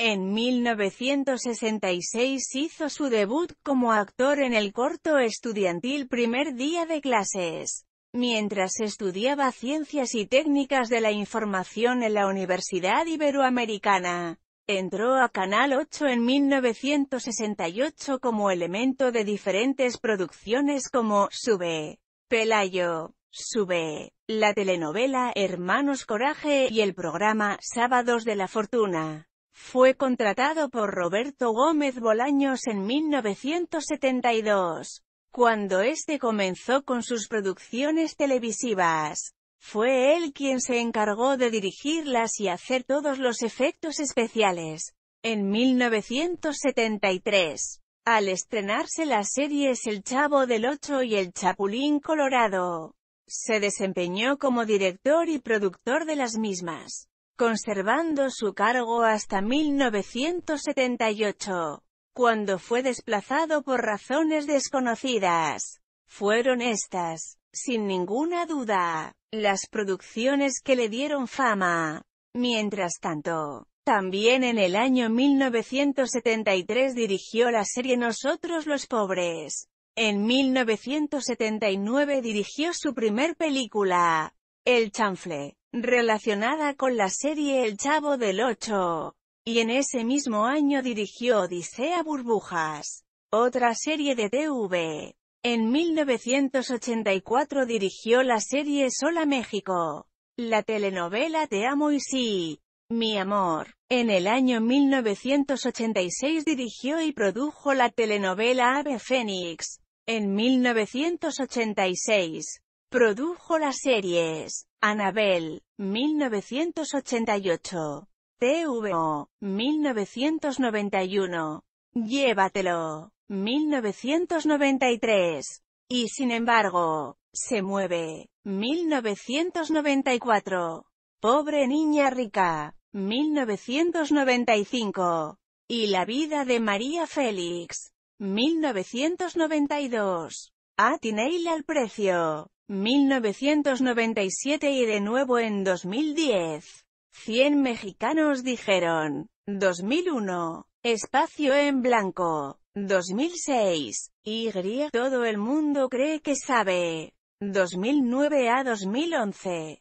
En 1966 hizo su debut como actor en el corto estudiantil Primer Día de Clases. Mientras estudiaba Ciencias y Técnicas de la Información en la Universidad Iberoamericana, entró a Canal 8 en 1968 como elemento de diferentes producciones como Sube, Pelayo, Sube, la telenovela Hermanos Coraje y el programa Sábados de la Fortuna. Fue contratado por Roberto Gómez Bolaños en 1972, cuando este comenzó con sus producciones televisivas. Fue él quien se encargó de dirigirlas y hacer todos los efectos especiales. En 1973, al estrenarse las series El Chavo del Ocho y El Chapulín Colorado, se desempeñó como director y productor de las mismas conservando su cargo hasta 1978, cuando fue desplazado por razones desconocidas. Fueron estas, sin ninguna duda, las producciones que le dieron fama. Mientras tanto, también en el año 1973 dirigió la serie Nosotros los Pobres. En 1979 dirigió su primer película, el chanfle, relacionada con la serie El Chavo del Ocho. Y en ese mismo año dirigió Odisea Burbujas, otra serie de TV. En 1984 dirigió la serie Sola México, la telenovela Te amo y sí, mi amor. En el año 1986 dirigió y produjo la telenovela Ave Fénix. En 1986, Produjo las series Anabel, 1988, TVO, 1991, Llévatelo, 1993, y sin embargo, se mueve, 1994, Pobre Niña Rica, 1995, y La vida de María Félix, 1992, a Tineil al precio. 1997 y de nuevo en 2010. 100 mexicanos dijeron, 2001, espacio en blanco, 2006, y todo el mundo cree que sabe, 2009 a 2011.